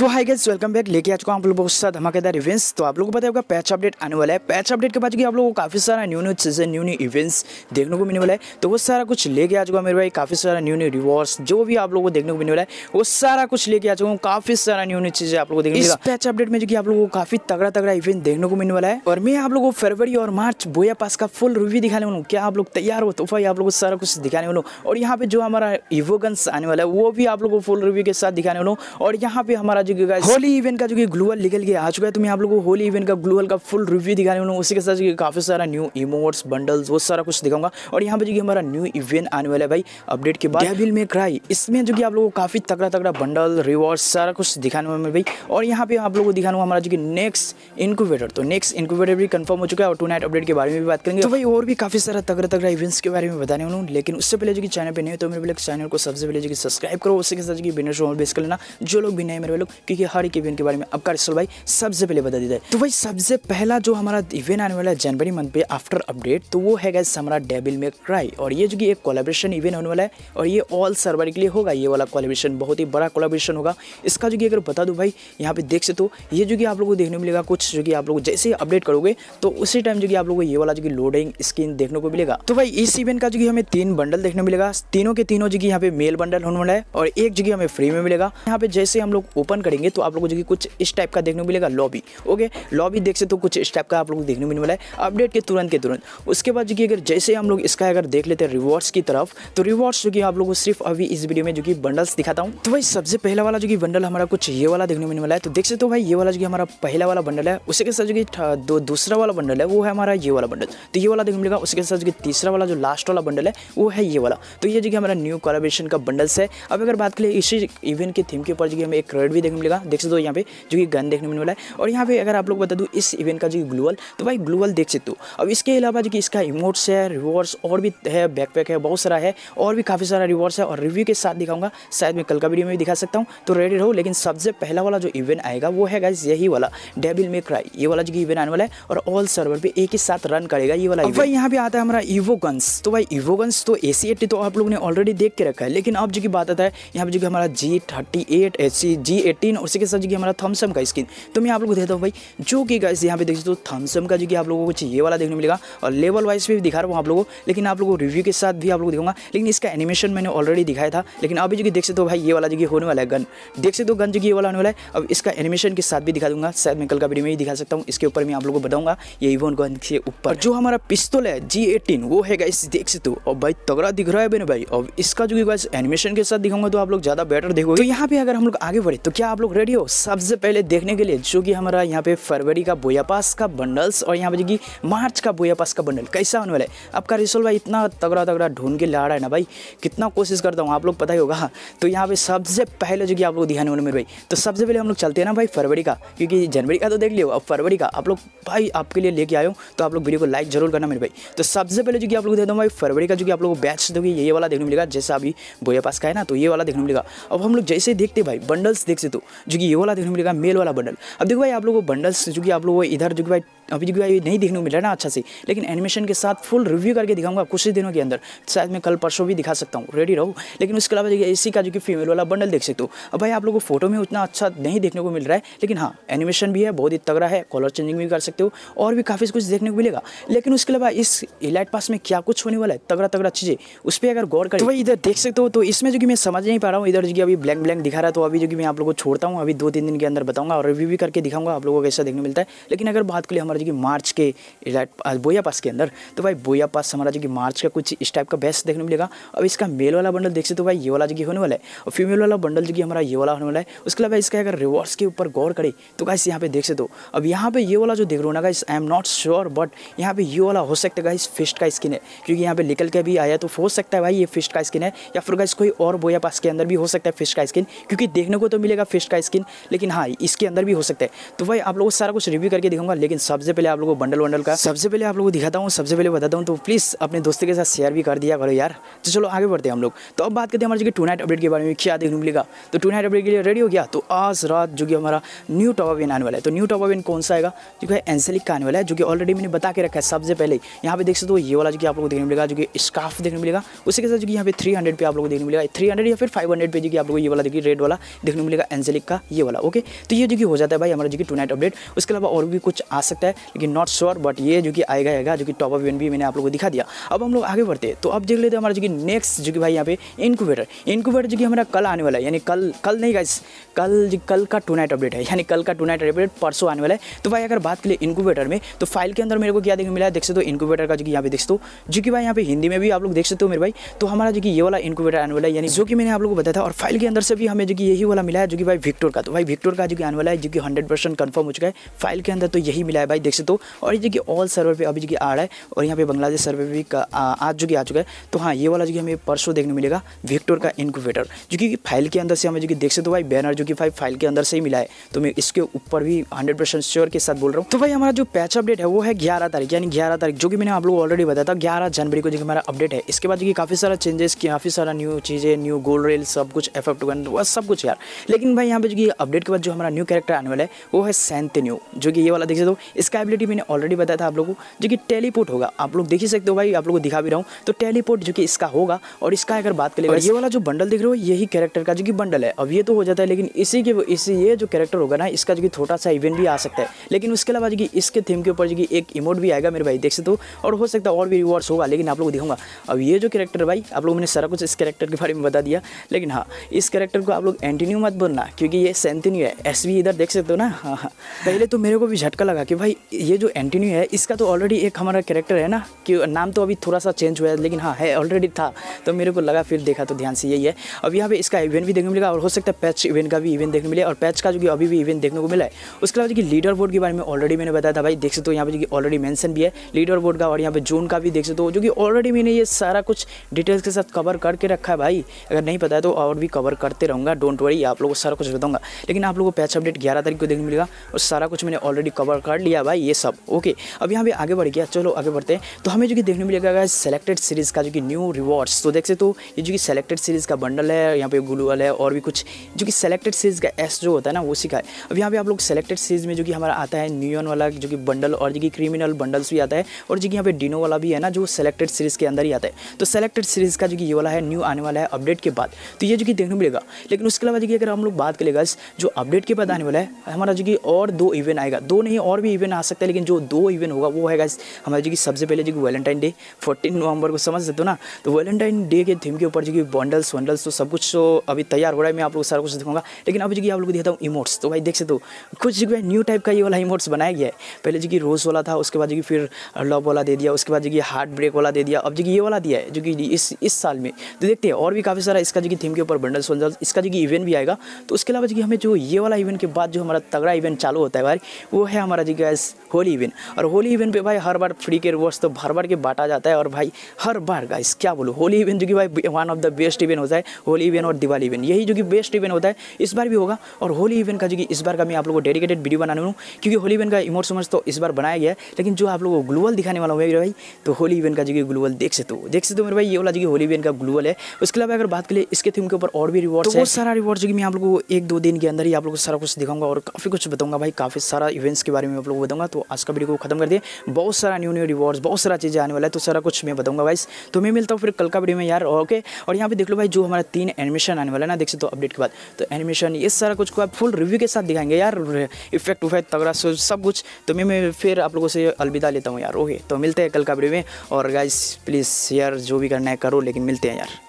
तो हाय guess welcome back लेके आज को आप लोग बहुत सा धमाकेदार इवेंट्स तो आप लोगों को पता होगा पैच अपडेट आने वाला है पैच अपडेट के बाद कि आप लोगों को काफ़ी सारा न्यू न्यू चीज़ें न्यू न्यू इवेंट्स देखने को मिलने वाला है तो वो सारा कुछ लेके आ चुका मेरे भाई काफ़ी सारा न्यू न्यू रिवॉर्ड्स जो भी आप लोगों को देखने को मिलने वाला है वो सारा कुछ लेके आ चुका हूँ काफ़ी सारा न्यू न्यू चीज़ें आप लोगों को देखने इस पैच अपडेट में जो कि आप लोगों को काफ़ी तगड़ा तगड़ा इवेंट देखने को मिलने वाला है और मैं आप लोगों को फरवरी और मार्च बोया पास का फुल रिव्यू दिखाने वालू क्या आप लोग तैयार हो तो भाई आप लोग को सारा कुछ दिखाने वालू और यहाँ पे जो हमारा इवोगन्स आने वाला है वो भी आप लोगों को फुल रिव्यू के साथ दिखाने वालू और यहाँ पे हमारा जो कि होली इवेंट का जो कि ग्लूअल निकल के आ चुका है तो मैं आप लोगों को होली इवेंट का ग्लोअल का फुल रिव्यू दिखाने वाला उसी के साथ काफ़ी सारा न्यू इमोट्स बंडल्स वो सारा कुछ दिखाऊंगा और यहाँ पर जो कि हमारा न्यू इवेंट आने वाला है भाई अपडेट के बाद डेविल में क्राई इसमें जो कि आप लोग काफ़ी तगड़ा तगड़ा बंडल रिवॉर्ड सारा कुछ दिखाने वाले भाई और यहाँ पे आप लोग को दिखाने हमारा जो कि नेक्स्ट इनक्यूबेटर तो नेक्स्ट इनक्यूबेटर भी कंफर्म हो चुका है और टू नाइट अपडेट के बारे में भी बात करेंगे तो भाई और भी काफ़ी सारा तगड़ा तगड़ा इवेंट्स के बारे में बताने वाला लेकिन उससे पहले जो कि चैनल पर नहीं तो मेरे चैनल को सबसे पहले जो कि सब्सक्राइब करो उसके साथ जो कि बिना शो बेस कर लेना जो लोग भी नए मेरे लोग क्योंकि हर एक इवेंट के बारे में आपका रसल भाई सबसे पहले बता दी जाए तो भाई सबसे पहला जो हमारा इवेंट आने वाला है जनवरी मंथ पे आफ्टर अपडेट तो वो है गैस हमारा डेबिल में क्राई और ये जो कि एक कोलाब्रेशन इवेंट होने वाला है और ये ऑल सर्वर के लिए होगा ये वाला कोलाब्रेशन बहुत ही बड़ा कोलाब्रेशन होगा इसका जो कि अगर बता दूँ भाई यहाँ पे देख सकते हो ये जो कि आप लोग को देखने को मिलेगा कुछ जो कि आप लोग जैसे ही अपडेट करोगे तो उसी टाइम जो कि आप लोग को ये वाला जो कि लोडिंग स्क्रीन देखने को मिलेगा तो भाई इस इवेंट का जो कि हमें तीन बंडल देखने मिलेगा तीनों के तीनों जो कि यहाँ पे मेल बंडल होने वाला है और एक जो कि हमें फ्री में मिलेगा यहाँ पे जैसे हम लोग ओपन करेंगे तो आप लोगों को जो कुछ इस टाइप का देखने को मिलेगा लॉबी ओके लॉबी देख से तो कुछ इस टाइप का आप लोग को देखने को मिलने वाला है अपडेट के तुरंत के तुरंत उसके बाद जो कि अगर जैसे हम लोग इसका अगर देख लेते हैं रिवॉर्ड्स की तरफ तो रिवॉर्ड्स जो कि आप लोग को सिर्फ अभी इस वीडियो में जो कि बंडल्स दिखाता हूँ तो भाई सबसे पहला वाला जो कि बंडल हमारा कुछ ये वाला देखने को मिलने वाला है तो देख सकते हो भाई ये वाला जो कि हमारा पहला वाला बंडल है उसी के साथ जो कि दूसरा वाला बंडल है वो है हमारा ये वाला बंडल तो ये वाला देखने मिलेगा उसके साथ जो कि तीसरा वाला जो लास्ट वाला बंडल है वो है ये वाला तो ये जो कि हमारा न्यू कॉलेबेशन का बंडल्स है अब अगर बात करें इसी इवेंट के थीम के ऊपर जो कि हमें एक क्रेड भी देखने को मिलेगा देख सकते हो यहाँ पे जो कि गन देखने को मिलने वाला है और यहाँ पे अगर आप लोग बता दूँ इस इवेंट का जो ग्लोअल तो भाई ग्लोअल देख सकते हो अब इसके अलावा जो कि इसका इमोट्स है रिवॉर्ड्स और भी है बैकपैक है बहुत सारा है और भी काफ़ी सारा रिवॉर्ड्स है और रिव्यू के साथ दिखाऊंगा शायद मैं कल का वीडियो में भी दिखा सकता हूँ तो रेडी रहो लेकिन सबसे पहला वाला जो इवेंट आएगा वो है गाइज यही वाला डेबिल मे क्राई ये वाला जो इवेंट आने वाला है और ऑल सर्वर पर एक ही साथ रन करेगा ये वाला भाई यहाँ पे आता है हमारा इवोगन्स तो भाई इवोगन्स तो ए तो आप लोग ने ऑलरेडी देख के रखा है लेकिन अब जो की बात आता है यहाँ पे जो कि हमारा G thirty eight H C G eighteen और उसके साथ जो कि हमारा थम्सम का स्किन तो मैं आप लोग को देता हूँ भाई जो कि गाइस यहाँ पे देख सकते हो थम्सम का जो कि आप लोगों को ये वाला देखने मिलेगा और लेवल वाइज भी दिखा रहा हूँ आप लोगों को लेकिन आप लोगों को रिव्यू के साथ भी आप लोग दिखाऊंगा लेकिन इसका एनिमेशन मैंने ऑलरेडी दिखाया था लेकिन अभी जो कि देख सकते हो भाई ये वाला जो कि होने वाला है गन देख सकते हो गन जो कि ये वाला होने वाला है अब इसका एनिमेशन के साथ भी दिखा दूंगा शायद मैं कल का वीडियो में ही दिखा सकता हूँ इसके ऊपर मैं आप लोगों को बताऊंगा ये इवन गन के ऊपर जो हमारा पिस्तौल है जी एटीन वो है गाइस देख सकते हो और भाई तगड़ा दिख रहा है भाई अब इसका जो कि एनिमेशन के साथ दिखाऊंगा तो आप लोग ज़्यादा बेटर देखोगे तो यहाँ पे अगर हम लोग आगे बढ़े तो क्या आप लोग रेडी हो सबसे पहले देखने के लिए जो कि हमारा यहाँ पे फरवरी का बोया पास का बंडल्स और यहाँ पे जो कि मार्च का बोया पास का बंडल कैसा होने वाला है आपका रिसोल भाई इतना तगड़ा तगड़ा ढूंढ के ला रहा है ना भाई कितना कोशिश करता हूँ आप लोग पता ही होगा तो यहाँ पे सबसे पहले जो कि आप लोग ध्यान होने मेरे भाई तो सबसे पहले हम लोग चलते हैं ना भाई फरवरी का क्योंकि जनवरी का तो देख लियो अब फरवरी का आप लोग भाई आपके लिए लेके आयो तो आप लोग वीडियो को लाइक जरूर करना मेरे भाई तो सबसे पहले जो कि आप लोग दे दूँ भाई फरवरी का जो कि आप लोग बैच दोगे ये वाला देखने मिलेगा जैसा अभी बोया पास का है ना तो ये वाला देखने मिलेगा अब हम लोग जैसे देखते भाई बंडल्स देख सकते जो कि ये वाला देखने को मिलेगा मेल वाला बंडल अब देखो भाई आप लोगों को बंडल्स जो कि आप लोग इधर जो कि भाई अभी जो ये नहीं देखने को मिला ना अच्छा से लेकिन एनिमेशन के साथ फुल रिव्यू करके दिखाऊंगा कुछ ही दिनों के अंदर शायद मैं कल परसों भी दिखा सकता हूँ रेडी रहूँ लेकिन उसके अलावा इसी का जो कि फीमेल वाला बंडल देख सकते हो अब भाई आप लोगों को फोटो में उतना अच्छा नहीं देखने को मिल रहा है लेकिन हाँ एनिमेशन भी है बहुत ही तगड़ा है कलर चेंजिंग भी कर सकते हो और भी काफ़ी कुछ देखने को मिलेगा लेकिन उसके अलावा इस इलाइट पास में क्या कुछ होने वाला है तगड़ा तगड़ा चीज़ें उस पर अगर गौर करें तो भाई इधर देख सकते हो तो इसमें जो कि मैं समझ नहीं पा रहा हूँ इधर जो कि अभी ब्लैक ब्लैक दिखा रहा है तो अभी जो कि मैं आप लोगों को छोड़ता हूँ अभी दो तीन दिन के अंदर बताऊँगा और रिव्यू भी करके दिखाऊंगा आप लोगों को कैसा देखने मिलता है लेकिन अगर बात के लिए हमारे हमारा जो कि मार्च के बोया पास के अंदर तो भाई बोया पास हमारा जो कि मार्च का कुछ इस टाइप का बेस्ट देखने मिलेगा अब इसका मेल वाला बंडल देख सकते तो भाई ये वाला जो कि होने वाला है और फीमेल वाला बंडल जो कि हमारा ये वाला होने वाला है उसके अलावा इसका अगर रिवॉर्ड्स के ऊपर गौर करें तो गाइस यहाँ पे देख सकते हो अब यहाँ पे ये वाला जो देख रहा हूँ ना guys I am not sure but यहाँ पे ये वाला हो सकता है गाइस फिस्ट का स्किन है क्योंकि यहाँ पे निकल के भी आया तो हो सकता है भाई ये फिस्ट का स्किन है या फिर गाइस कोई और बोया पास के अंदर भी हो सकता है फिस्ट का स्किन क्योंकि देखने को तो मिलेगा फिस्ट का स्किन लेकिन हाँ इसके अंदर भी हो सकता है तो भाई आप लोगों को सारा कुछ रिव्यू करके दिखाऊंगा लेकिन सब्जेक्ट सबसे पहले आप लोगों को बंडल वंडल का सबसे पहले आप लोगों को दिखाता हूँ सबसे पहले बताता हूँ तो प्लीज़ अपने दोस्तों के साथ शेयर भी कर दिया करो यार तो चलो आगे बढ़ते हैं हम लोग तो अब बात करते हैं हमारे जो टू नाइट अपडेट के बारे में क्या देखने मिलेगा तो टू नाइट अपडेट के लिए रेडी हो गया तो आज रात जो कि हमारा न्यू टॉप ऑफ आने वाला है तो न्यू टॉप ऑफ कौन सा आएगा जो कि एनसेलिक का आने वाला है जो कि ऑलरेडी मैंने बता के रखा है सबसे पहले यहाँ पे देख सकते हो ये वाला जो कि आप लोग देखने मिलेगा जो कि स्काफ देखने मिलेगा उसके साथ जो कि यहाँ पे थ्री पे आप लोग देखने मिलेगा थ्री या फिर फाइव पे जो कि आप लोग ये वाला देखिए रेड वाला देखने मिलेगा एनसेलिक का ये वाला ओके तो ये जो कि हो जाता है भाई हमारा जो कि टू नाइट अपडेट उसके अलावा और भी कुछ आ सकता है है लेकिन नॉट श्योर बट ये जो कि आएगा आएगा जो कि टॉप ऑफ यूएनबी मैंने आप लोगों को दिखा दिया अब हम लोग आगे बढ़ते हैं तो अब देख लेते हैं हमारा जो कि नेक्स्ट जो कि भाई यहाँ पे इनक्यूबेटर इनक्यूबेटर जो कि हमारा कल आने वाला है यानी कल कल नहीं गाइस कल जो कल का टू नाइट अपडेट है यानी कल का टू नाइट अपडेट परसों आने वाला है तो भाई अगर बात करें इनक्यूबेटर में तो फाइल के अंदर मेरे को क्या देखने मिला है देख सकते हो इनक्यूबेटर का जो कि यहाँ पे देख सकते हो जो कि भाई यहाँ पे हिंदी में भी आप लोग देख सकते हो मेरे भाई तो हमारा जो कि ये वाला इनक्यूबेटर आने वाला है यानी जो कि मैंने आप लोग को बताया था और फाइल के अंदर से भी हमें जो कि यही वाला मिला है जो कि भाई विक्टोर का तो भाई विक्टोर का जो कि आने वाला है जो कि हंड्रेड परसेंट कन्फर्म हो चुका है फाइल के अंदर तो यही मिला है भाई देख सकते हो और ये जो कि ऑल सर्वर पे अभी जो कि आ रहा है और यहाँ पे बांग्लादेश सर्वर भी आज जो कि आ चुका है तो हाँ ये वाला जो कि हमें परसों देखने मिलेगा विक्टोर का इनक्यूबेटर जो कि फाइल के अंदर से हमें जो कि देख सकते हो भाई बैनर जो कि भाई फाइल के अंदर से ही मिला है तो मैं इसके ऊपर भी हंड्रेड श्योर के साथ बोल रहा हूँ तो भाई हमारा जो पैच अपडेट है वो है ग्यारह तारीख यानी ग्यारह तारीख जो कि मैंने आप लोग ऑलरेडी बताया था ग्यारह जनवरी को जो हमारा अपडेट है इसके बाद जो कि काफ़ी सारा चेंजेस काफ़ी सारा न्यू चीज़ें न्यू गोल्ड रेल सब कुछ एफ एफ सब कुछ यार लेकिन भाई यहाँ पे जो कि अपडेट के बाद जो हमारा न्यू कैरेक्टर आने वाला है वो है सैंतन्यू जो कि ये वाला देख सकते हो इस इसका एबिलिटी मैंने ऑलरेडी बताया था आप लोगों को जो कि टेलीपोर्ट होगा आप लोग देख ही सकते हो भाई आप लोगों को दिखा भी रहा हूँ तो टेलीपोर्ट जो कि इसका होगा और इसका अगर बात करें ये वाला जो बंडल दिख रहा हो यही कैरेक्टर का जो कि बंडल है अब ये तो हो जाता है लेकिन इसी के इसी ये जो कैरेक्टर होगा ना इसका जो कि छोटा सा इवेंट भी आ सकता है लेकिन उसके अलावा जो कि इसके थीम के ऊपर जो कि एक इमोट भी आएगा मेरे भाई देख सकते हो और हो सकता है और भी रिवॉर्ड्स होगा लेकिन आप लोग दिखाऊंगा अब ये जो कैरेक्टर भाई आप लोगों ने सारा कुछ इस कैरेक्टर के बारे में बता दिया लेकिन हाँ इस कैरेक्टर को आप लोग एंटीन्यू मत बोलना क्योंकि ये सेंथिन्यू है एस इधर देख सकते हो ना हाँ हाँ पहले तो मेरे को भी झटका लगा कि भाई ये जो एंटनी है इसका तो ऑलरेडी एक हमारा कैरेक्टर है ना कि नाम तो अभी थोड़ा सा चेंज हुआ है लेकिन हाँ है ऑलरेडी था तो मेरे को लगा फिर देखा तो ध्यान से यही है अब यहाँ पे इसका इवेंट भी देखने मिलेगा और हो सकता है पैच इवेंट का भी इवेंट देखने मिले और पैच का जो कि अभी भी इवेंट देखने को मिला है उसके अलावा जो कि लीडर बोर्ड के बारे में ऑलरेडी मैंने बताया था भाई देख सकते हो यहाँ पर जो कि ऑलरेडी मैंसन भी है लीडर बोर्ड का और यहाँ पर जून का भी देख सकते हो जो कि ऑलरेडी मैंने ये सारा कुछ डिटेल्स के साथ कवर करके रखा है भाई अगर नहीं पता है तो और भी कवर करते रहूँगा डोंट वरी आप लोगों को सारा कुछ बताऊँगा लेकिन आप लोगों को पैच अपडेट ग्यारह तारीख को देखने मिलेगा और सारा कुछ मैंने ऑलरेडी कवर कर लिया वाला ये सब ओके अब यहाँ पे आगे बढ़ गया चलो आगे बढ़ते हैं तो हमें जो कि देखने मिलेगा अगर सेलेक्टेड सीरीज़ का जो कि न्यू रिवॉर्ड्स तो देख सकते हो ये जो कि सेलेक्टेड सीरीज़ का बंडल है यहाँ पे ग्लूअल है और भी कुछ जो कि सेलेक्टेड सीरीज़ का एस जो होता है ना वो सीखा है अब यहाँ पे आप लोग सेलेक्टेड सीरीज़ में जो कि हमारा आता है न्यून वाला जो कि बंडल और जो कि क्रिमिनल बंडल्स भी आता है और जो कि यहाँ पे डिनो वाला भी है ना जो सेलेक्टेड सीरीज़ के अंदर ही आता है तो सेलेक्टेड सीरीज़ का जो कि ये वाला है न्यू आने वाला है अपडेट के बाद तो ये जो कि देखने मिलेगा लेकिन उसके अलावा जो कि अगर हम लोग बात करेगा जो अपडेट के बाद आने वाला है हमारा जो कि और दो इवेंट आएगा दो नहीं और भी इवेंट आ सकता है लेकिन जो दो इवेंट होगा वो है गाइस हमारे जो कि सबसे पहले जो कि वैलेंटाइन डे फोर्टीन नवंबर को समझ सकते हो ना तो वैलेंटाइन डे के थीम के ऊपर जो कि बॉन्डल्स वंडल्स तो सब कुछ तो अभी तैयार हो रहा है मैं आप लोग सारा कुछ दिखाऊंगा लेकिन अभी जो कि आप लोग देखता हूँ इमोट्स तो भाई देख सकते हो कुछ जो है न्यू टाइप का ये वाला इमोट्स बनाया गया है पहले जो कि रोज़ वाला था उसके बाद जो कि फिर लव वाला दे दिया उसके बाद जो कि हार्ट ब्रेक वाला दे दिया अब जो कि ये वाला दिया है जो कि इस इस साल में तो देखते हैं और भी काफ़ी सारा इसका जो कि थीम के ऊपर बंडल्स वंडल्स इसका जो कि इवेंट भी आएगा तो उसके अलावा जो कि हमें जो ये वाला इवेंट के बाद जो हमारा तगड़ा इवेंट चालू होता है भाई वो है हमारा जी गैस होली इवेंट और होली इवेंट पे भाई हर बार फ्री के रिवॉर्ड्स तो भर भर के बांटा जाता है और भाई हर बार गाइस क्या बोलूँ होली इवेंट जो कि भाई one of the best event होता है होली इवेंट और दिवाली इवेंट यही जो कि बेस्ट इवेंट होता है इस बार भी होगा और होली इवेंट का जो कि इस बार का मैं आप लोगों को डेडिकेटेड वीडियो बनाने लूँ क्योंकि होली इवेंट का इमोट तो इस बार बनाया गया है लेकिन जो आप लोगों को ग्लोबल दिखाने वाला हूँ भाई तो होली इवेंट का जो कि ग्लूवल देख सकते हो देख सकते हो मेरे भाई ये वाला जो कि होली इवेंट का ग्लोबल है उसके अलावा अगर बात करें इसके थीम के ऊपर और भी रिवॉर्ड तो बहुत सारा रिवॉर्ड जो कि मैं आप लोगों को एक दो दिन के अंदर ही आप लोग को सारा कुछ दिखाऊंगा और काफ़ी कुछ बताऊंगा भाई काफ़ी सारा इवेंट्स के बारे में आप लोग बताऊंगा बताऊंगा तो आज का वीडियो को खत्म कर दिए बहुत सारा न्यू न्यू रिवॉर्ड्स बहुत सारा चीज़ें आने वाला है तो सारा कुछ मैं बताऊंगा वाइस तो मैं मिलता हूँ फिर कल का वीडियो में यार ओके और यहाँ पे देख लो भाई जो हमारा तीन एनिमेशन आने वाला है ना देख सकते अपडेट के बाद तो एनिमेशन ये सारा कुछ को आप फुल रिव्यू के साथ दिखाएंगे यार इफेक्ट उफेक्ट तगड़ा सब कुछ तो मैं फिर आप लोगों से अलविदा लेता हूँ यार ओके तो मिलते हैं कल का वीडियो में और गाइस प्लीज़ यार जो भी करना है करो लेकिन मिलते हैं यार